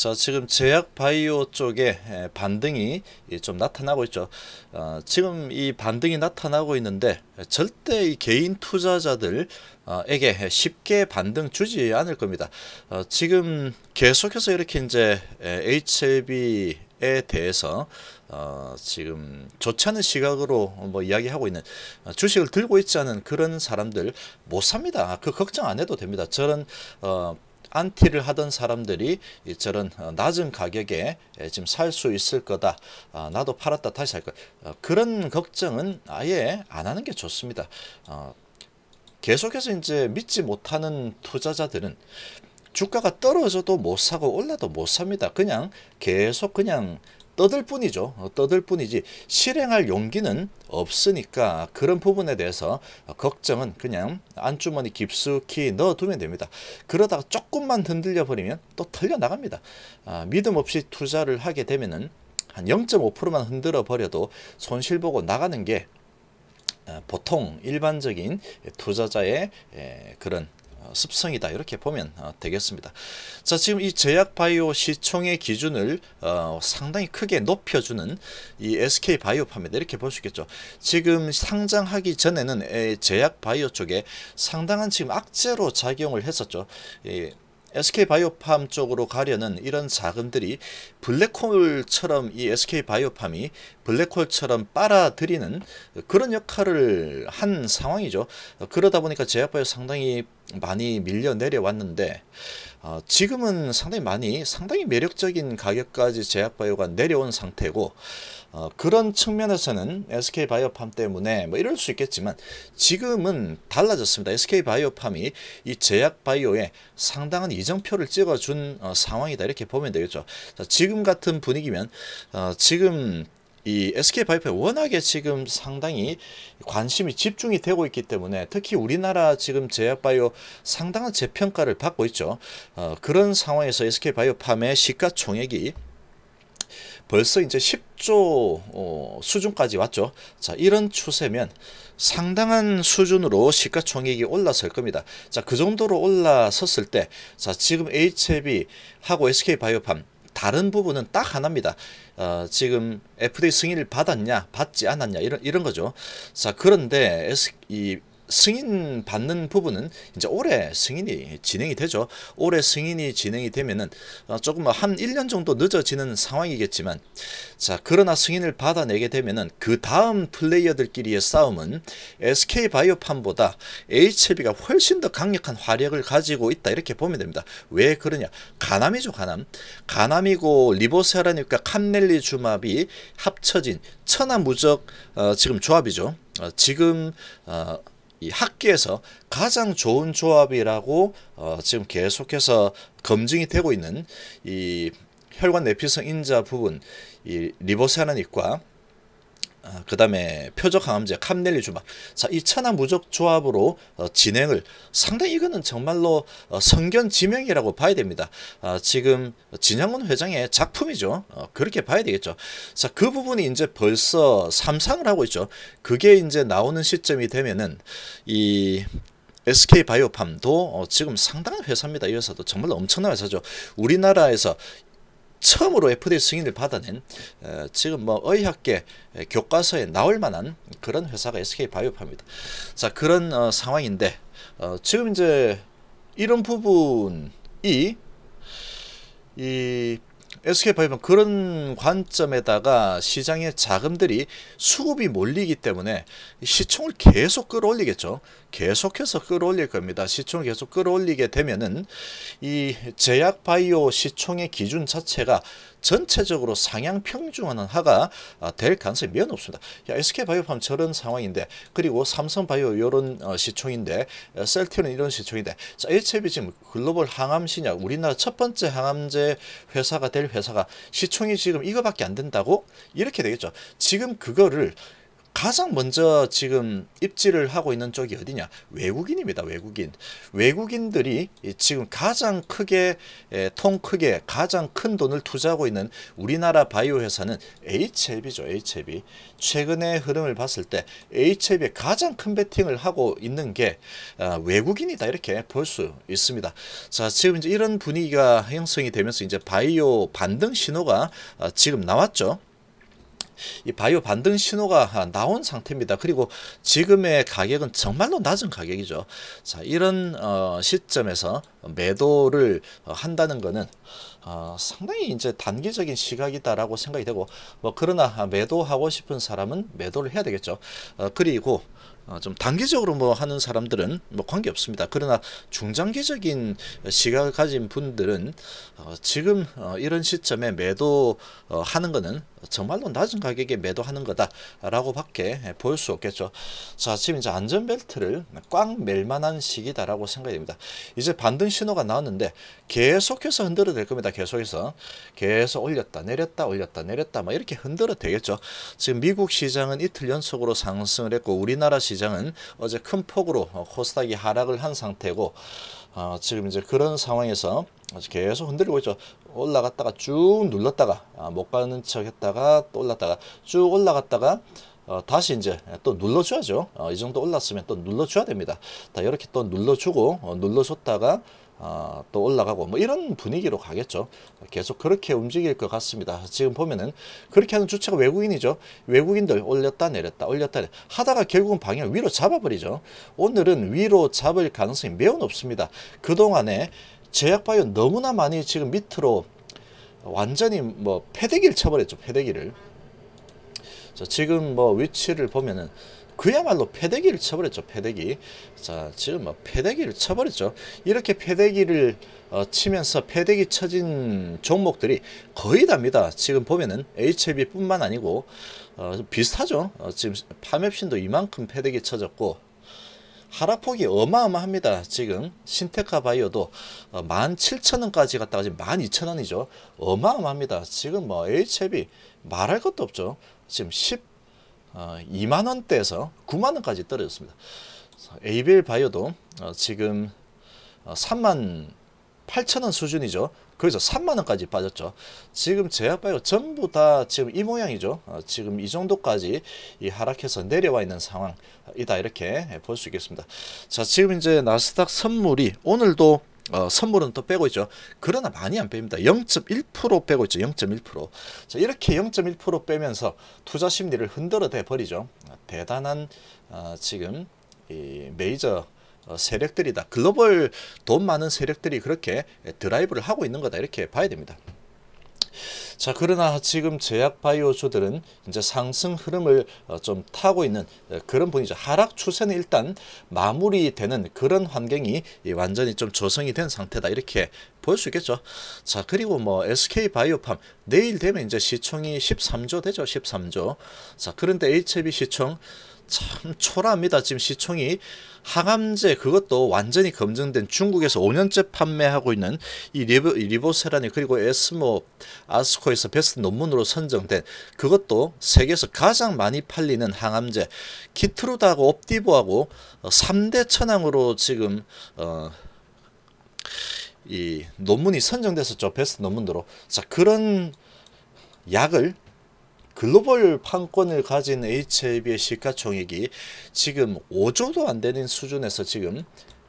자 지금 제약 바이오 쪽에 반등이 예, 좀 나타나고 있죠. 어, 지금 이 반등이 나타나고 있는데 절대 이 개인 투자자들에게 쉽게 반등 주지 않을 겁니다. 어, 지금 계속해서 이렇게 이제 HLB 에 대해서 어, 지금 좋지 않은 시각으로 뭐 이야기하고 있는 어, 주식을 들고 있지 않은 그런 사람들 못 삽니다. 아, 그 걱정 안 해도 됩니다. 저는 어, 안티를 하던 사람들이 저런 어, 낮은 가격에 지금 살 수 있을 거다. 아, 나도 팔았다 다시 살 거야. 어, 그런 걱정은 아예 안 하는 게 좋습니다. 어, 계속해서 이제 믿지 못하는 투자자들은 주가가 떨어져도 못 사고 올라도 못 삽니다. 그냥 계속 그냥 떠들 뿐이죠. 어, 떠들 뿐이지 실행할 용기는 없으니까 그런 부분에 대해서 걱정은 그냥 안주머니 깊숙이 넣어두면 됩니다. 그러다가 조금만 흔들려 버리면 또 털려 나갑니다. 아, 믿음 없이 투자를 하게 되면은 한 0.5%만 흔들어 버려도 손실 보고 나가는 게 아, 보통 일반적인 투자자의 그런 습성이다 이렇게 보면 어, 되겠습니다. 자 지금 이 제약바이오 시총의 기준을 어, 상당히 크게 높여주는 이 SK바이오 판매다 이렇게 볼 수 있겠죠. 지금 상장하기 전에는 제약바이오 쪽에 상당한 지금 악재로 작용을 했었죠. SK바이오팜 쪽으로 가려는 이런 자금들이 블랙홀처럼 이 SK바이오팜이 블랙홀처럼 빨아들이는 그런 역할을 한 상황이죠. 그러다 보니까 제약바이오 상당히 많이 밀려 내려왔는데 어, 지금은 상당히 많이 상당히 매력적인 가격까지 제약바이오가 내려온 상태고 어, 그런 측면에서는 SK바이오팜 때문에 뭐 이럴 수 있겠지만 지금은 달라졌습니다. SK바이오팜이 이 제약바이오에 상당한 이정표를 찍어준 어, 상황이다 이렇게 보면 되겠죠. 자, 지금 같은 분위기면 어, 지금 이 SK 바이오에 워낙에 지금 상당히 관심이 집중이 되고 있기 때문에 특히 우리나라 지금 제약바이오 상당한 재평가를 받고 있죠. 어, 그런 상황에서 SK 바이오팜의 시가총액이 벌써 이제 10조 어, 수준까지 왔죠. 자, 이런 추세면 상당한 수준으로 시가총액이 올라설 겁니다. 자, 그 정도로 올라섰을 때, 자, 지금 HLB하고 SK바이오팜 다른 부분은 딱 하나입니다. 어, 지금 FDA 승인을 받았냐, 받지 않았냐 이런 이런 거죠. 자 그런데 S, 이 승인 받는 부분은 이제 올해 승인이 진행이 되죠. 올해 승인이 진행이 되면은 어, 조금 뭐 한 1년 정도 늦어지는 상황이겠지만 자, 그러나 승인을 받아내게 되면은 그 다음 플레이어들끼리의 싸움은 SK 바이오팜보다 h b 가 훨씬 더 강력한 화력을 가지고 있다. 이렇게 보면 됩니다. 왜 그러냐? 가남이죠, 가남. 가남이고 리보세라니까 칸넬리 주마비 합쳐진 천하무적 어, 지금 조합이죠. 어, 지금 어, 이 학계에서 가장 좋은 조합이라고 어, 지금 계속해서 검증이 되고 있는 이 혈관 내피성 인자 부분 이 리보세아닌과 어, 아, 그 다음에 표적 항암제 캄넬리 주마 자, 이 천하 무적 조합으로 어, 진행을 상당히 이거는 정말로 어, 성견 지명이라고 봐야 됩니다. 아, 지금 진양훈 회장의 작품이죠. 어, 그렇게 봐야 되겠죠. 자, 그 부분이 이제 벌써 삼상을 하고 있죠. 그게 이제 나오는 시점이 되면은 이 SK바이오팜도 어, 지금 상당한 회사입니다. 이 회사도 정말 엄청난 회사죠. 우리나라에서 처음으로 FDA 승인을 받아낸 어, 지금 뭐 의학계 교과서에 나올 만한 그런 회사가 SK 바이오팜입니다. 자 그런 어, 상황인데 어, 지금 이제 이런 부분이 이 SK파이브는 그런 관점에다가 시장의 자금들이 수급이 몰리기 때문에 시총을 계속 끌어올리겠죠. 계속해서 끌어올릴 겁니다. 시총을 계속 끌어올리게 되면은 이 제약바이오 시총의 기준 자체가 전체적으로 상향 평준화는 하가 아, 될 가능성이 매우 높습니다. 야, SK바이오팜 저런 상황인데 그리고 삼성바이오 이런 어, 시총인데 어, 셀티온은 이런 시총인데 자, HLB 지금 글로벌 항암 신약 우리나라 첫 번째 항암제 회사가 될 회사가 시총이 지금 이거밖에 안 된다고 이렇게 되겠죠. 지금 그거를 가장 먼저 지금 입지를 하고 있는 쪽이 어디냐 외국인입니다 외국인 외국인들이 지금 가장 크게 통 크게 가장 큰 돈을 투자하고 있는 우리나라 바이오 회사는 HLB죠 HLB 최근의 흐름을 봤을 때 HLB에 가장 큰 베팅을 하고 있는 게 아, 외국인이다 이렇게 볼 수 있습니다 자 지금 이제 이런 분위기가 형성이 되면서 이제 바이오 반등 신호가 아, 지금 나왔죠 이 바이오 반등 신호가 나온 상태입니다. 그리고 지금의 가격은 정말로 낮은 가격이죠. 자, 이런 어, 시점에서 매도를 어, 한다는 것은 어, 상당히 이제 단기적인 시각이다라고 생각이 되고 뭐 그러나 매도하고 싶은 사람은 매도를 해야 되겠죠. 어, 그리고 어, 좀 단기적으로 뭐 하는 사람들은 뭐 관계 없습니다. 그러나 중장기적인 시각을 가진 분들은 어, 지금 어, 이런 시점에 매도 어, 하는 것은 정말로 낮은 음. 가격에 매도하는 거다라고 밖에 볼수 예, 없겠죠. 자, 지금 이제 안전벨트를 꽉멜 만한 시기다라고 생각이 됩니다. 이제 반등 신호가 나왔는데 계속해서 흔들어 될 겁니다. 계속해서. 계속 올렸다 내렸다 올렸다 내렸다 막 이렇게 흔들어 되겠죠. 지금 미국 시장은 이틀 연속으로 상승을 했고 우리나라 시장은 어제 큰 폭으로 어, 코스닥이 하락을 한 상태고 어, 지금 이제 그런 상황에서 계속 흔들리고 있죠. 올라갔다가 쭉 눌렀다가 아, 못 가는 척 했다가 또 올랐다가 쭉 올라갔다가 어, 다시 이제 또 눌러줘야죠. 어, 이 정도 올랐으면 또 눌러줘야 됩니다. 다 이렇게 또 눌러주고 어, 눌러줬다가 어, 또 올라가고 뭐 이런 분위기로 가겠죠. 계속 그렇게 움직일 것 같습니다. 지금 보면은 그렇게 하는 주체가 외국인이죠. 외국인들 올렸다 내렸다 올렸다 내렸다 하다가 결국은 방향을 위로 잡아버리죠. 오늘은 위로 잡을 가능성이 매우 높습니다. 그동안에 제약바이오 너무나 많이 지금 밑으로 완전히 뭐 패대기를 쳐버렸죠. 패대기를. 자, 지금 뭐 위치를 보면은 그야말로 패대기를 쳐버렸죠. 패대기. 자, 지금 뭐 패대기를 쳐버렸죠. 이렇게 패대기를 어, 치면서 패대기 쳐진 종목들이 거의 다니다 지금 보면은 HLB뿐만 아니고 어, 비슷하죠. 어, 지금 파맵신도 이만큼 패대기 쳐졌고 하락폭이 어마어마합니다. 지금 신테카 바이오도 17,000원까지 어, 갔다가 지금 12,000원이죠. 어마어마합니다. 지금 뭐 h l 말할 것도 없죠. 지금 12만 어, 원대에서 9만 원까지 떨어졌습니다. ABL 바이오도 어, 지금 3만 8천원 수준이죠. 거기서 3만원까지 빠졌죠. 지금 제약바이오 전부 다 지금 이 모양이죠. 어, 지금 이 정도까지 이 하락해서 내려와 있는 상황이다 이렇게 볼 수 있겠습니다. 자 지금 이제 나스닥 선물이 오늘도 어, 선물은 또 빼고 있죠. 그러나 많이 안 뺍니다. 0.1% 빼고 있죠. 0.1%. 자, 이렇게 0.1% 빼면서 투자 심리를 흔들어 대 버리죠. 대단한 어, 지금 이 메이저 어, 세력들이다. 글로벌 돈 많은 세력들이 그렇게 드라이브를 하고 있는 거다. 이렇게 봐야 됩니다. 자 그러나 지금 제약 바이오주들은 이제 상승 흐름을 어, 좀 타고 있는 어, 그런 분이죠. 하락 추세는 일단 마무리되는 그런 환경이 완전히 좀 조성이 된 상태다 이렇게 볼 수 있겠죠. 자 그리고 뭐 SK 바이오팜 내일 되면 이제 시총이 13조 되죠. 13조. 자 그런데 HB 시총 참 초라합니다. 지금 시총이 항암제 그것도 완전히 검증된 중국에서 5년째 판매하고 있는 이 리보, 리보세라니 그리고 에스모 아스코에서 베스트 논문으로 선정된 그것도 세계에서 가장 많이 팔리는 항암제 키트루다하고 옵디보하고 3대 어, 천왕으로 지금 어, 이 논문이 선정돼서 베스트 논문으로. 자, 그런 약을 글로벌 판권을 가진 HLB의 시가총액이 지금 5조도 안 되는 수준에서 지금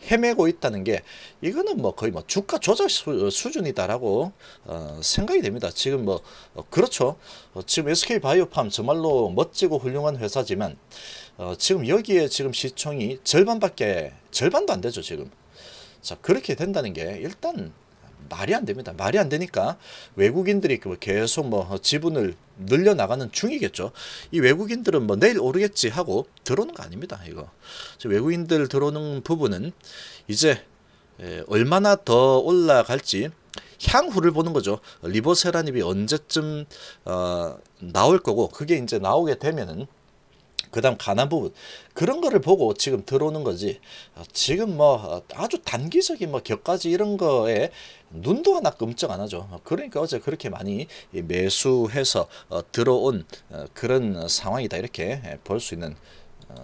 헤매고 있다는 게 이거는 뭐 거의 뭐 주가 조작 수, 준이다라고 어, 생각이 됩니다. 지금 뭐 어, 그렇죠. 어, 지금 SK 바이오팜 정말로 멋지고 훌륭한 회사지만 어, 지금 여기에 지금 시총이 절반밖에 절반도 안 되죠 지금. 자 그렇게 된다는 게 일단 말이 안 됩니다. 말이 안 되니까 외국인들이 그 계속 뭐 지분을 늘려나가는 중이겠죠. 이 외국인들은 뭐 내일 오르겠지 하고 들어오는 거 아닙니다. 이거 외국인들 들어오는 부분은 이제 얼마나 더 올라갈지 향후를 보는 거죠. 리버세라닙이 언제쯤 어, 나올 거고 그게 이제 나오게 되면은 그다음 가난 부분 그런 거를 보고 지금 들어오는 거지 아, 지금 뭐 어, 아주 단기적인 뭐 격까지 이런 거에 눈도 하나 끔찍 안 하죠 어, 그러니까 어제 그렇게 많이 매수해서 어, 들어온 그런 상황이다 이렇게 예, 볼수 있는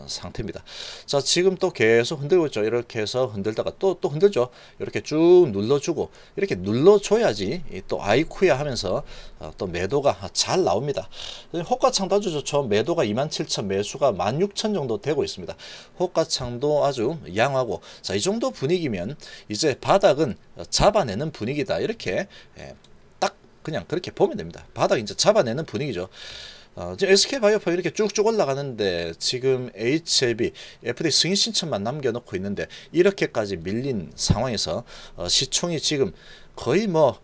상태입니다. 자, 지금 또 계속 흔들고 있죠. 이렇게 해서 흔들다가 또, 또 흔들죠. 이렇게 쭉 눌러주고, 이렇게 눌러줘야지 또 아이쿠야 하면서 어, 또 매도가 잘 나옵니다. 호가창도 아주 좋죠. 매도가 27,000, 매수가 16,000 정도 되고 있습니다. 호가창도 아주 양하고, 자, 이 정도 분위기면 이제 바닥은 잡아내는 분위기다. 이렇게 예, 딱 그냥 그렇게 보면 됩니다. 바닥 이제 잡아내는 분위기죠. 어, SK 바이오파 이렇게 쭉쭉 올라가는데 지금 HLB, FDA 승인 신청만 남겨놓고 있는데 이렇게까지 밀린 상황에서 어, 시총이 지금 거의 뭐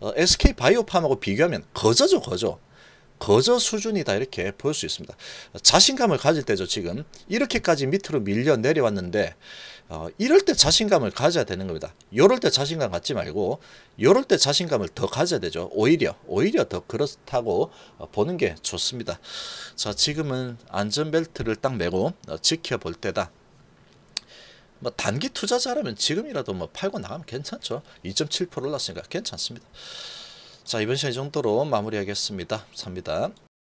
어, SK 바이오팜하고 비교하면 거저죠 거저. 거저 수준이다 이렇게 볼 수 있습니다. 자신감을 가질 때죠 지금 이렇게까지 밑으로 밀려 내려왔는데 어, 이럴 때 자신감을 가져야 되는 겁니다. 이럴 때 자신감 갖지 말고 이럴 때 자신감을 더 가져야 되죠. 오히려 오히려 더 그렇다고 어, 보는 게 좋습니다. 자 지금은 안전벨트를 딱 매고 어, 지켜볼 때다. 뭐 단기 투자자라면 지금이라도 뭐 팔고 나가면 괜찮죠. 2.7% 올랐으니까 괜찮습니다. 자 이번 시간 이 정도로 마무리하겠습니다. 감사합니다.